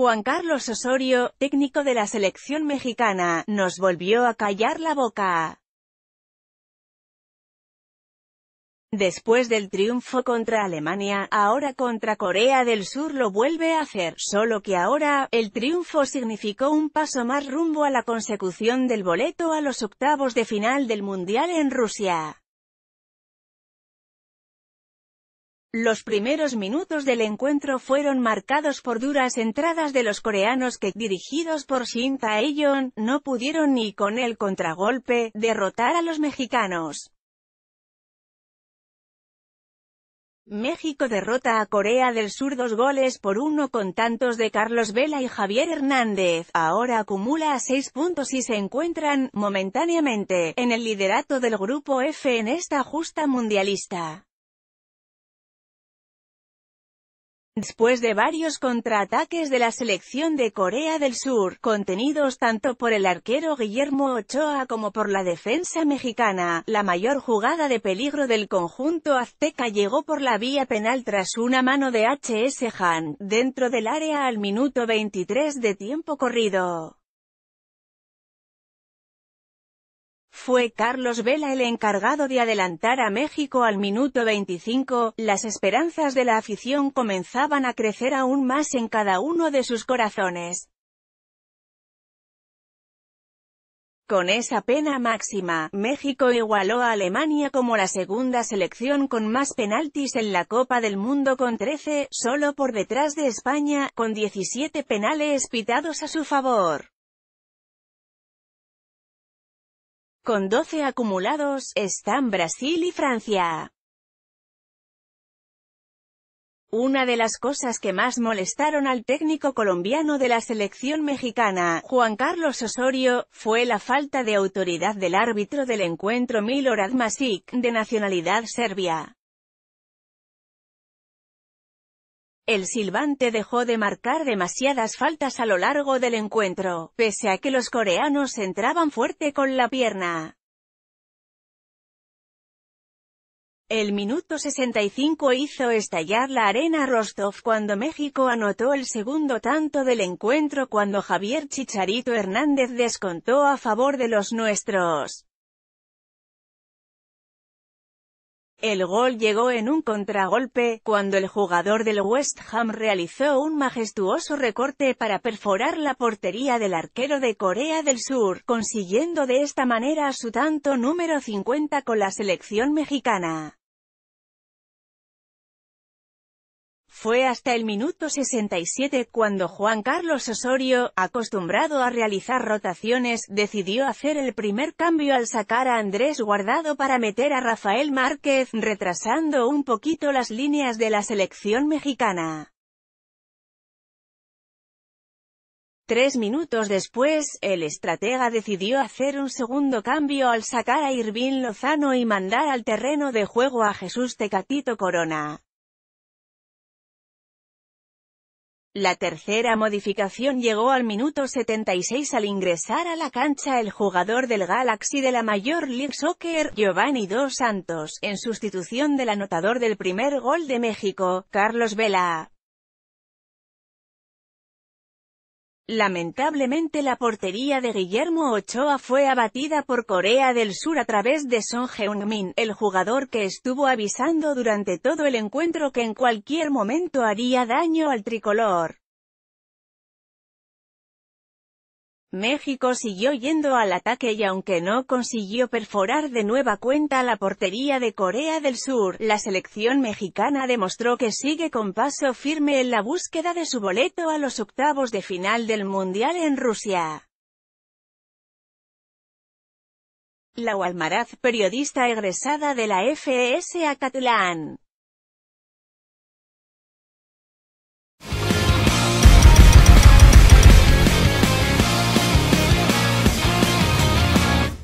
Juan Carlos Osorio, técnico de la selección mexicana, nos volvió a callar la boca. Después del triunfo contra Alemania, ahora contra Corea del Sur lo vuelve a hacer, solo que ahora, el triunfo significó un paso más rumbo a la consecución del boleto a los octavos de final del Mundial en Rusia. Los primeros minutos del encuentro fueron marcados por duras entradas de los coreanos que, dirigidos por Shin tae no pudieron ni con el contragolpe, derrotar a los mexicanos. México derrota a Corea del Sur dos goles por uno con tantos de Carlos Vela y Javier Hernández, ahora acumula seis puntos y se encuentran, momentáneamente, en el liderato del Grupo F en esta justa mundialista. Después de varios contraataques de la selección de Corea del Sur, contenidos tanto por el arquero Guillermo Ochoa como por la defensa mexicana, la mayor jugada de peligro del conjunto azteca llegó por la vía penal tras una mano de HS Han, dentro del área al minuto 23 de tiempo corrido. fue Carlos Vela el encargado de adelantar a México al minuto 25, las esperanzas de la afición comenzaban a crecer aún más en cada uno de sus corazones. Con esa pena máxima, México igualó a Alemania como la segunda selección con más penaltis en la Copa del Mundo con 13, solo por detrás de España, con 17 penales pitados a su favor. Con 12 acumulados, están Brasil y Francia. Una de las cosas que más molestaron al técnico colombiano de la selección mexicana, Juan Carlos Osorio, fue la falta de autoridad del árbitro del encuentro Milorad Masic, de nacionalidad serbia. El silbante dejó de marcar demasiadas faltas a lo largo del encuentro, pese a que los coreanos entraban fuerte con la pierna. El minuto 65 hizo estallar la arena Rostov cuando México anotó el segundo tanto del encuentro cuando Javier Chicharito Hernández descontó a favor de los nuestros. El gol llegó en un contragolpe, cuando el jugador del West Ham realizó un majestuoso recorte para perforar la portería del arquero de Corea del Sur, consiguiendo de esta manera su tanto número 50 con la selección mexicana. Fue hasta el minuto 67 cuando Juan Carlos Osorio, acostumbrado a realizar rotaciones, decidió hacer el primer cambio al sacar a Andrés Guardado para meter a Rafael Márquez, retrasando un poquito las líneas de la selección mexicana. Tres minutos después, el estratega decidió hacer un segundo cambio al sacar a Irvin Lozano y mandar al terreno de juego a Jesús Tecatito Corona. La tercera modificación llegó al minuto 76 al ingresar a la cancha el jugador del Galaxy de la Major League Soccer, Giovanni Dos Santos, en sustitución del anotador del primer gol de México, Carlos Vela. Lamentablemente la portería de Guillermo Ochoa fue abatida por Corea del Sur a través de Son Heung-min, el jugador que estuvo avisando durante todo el encuentro que en cualquier momento haría daño al tricolor. México siguió yendo al ataque y aunque no consiguió perforar de nueva cuenta la portería de Corea del Sur, la selección mexicana demostró que sigue con paso firme en la búsqueda de su boleto a los octavos de final del Mundial en Rusia. La walmaraz periodista egresada de la FES Acatlán.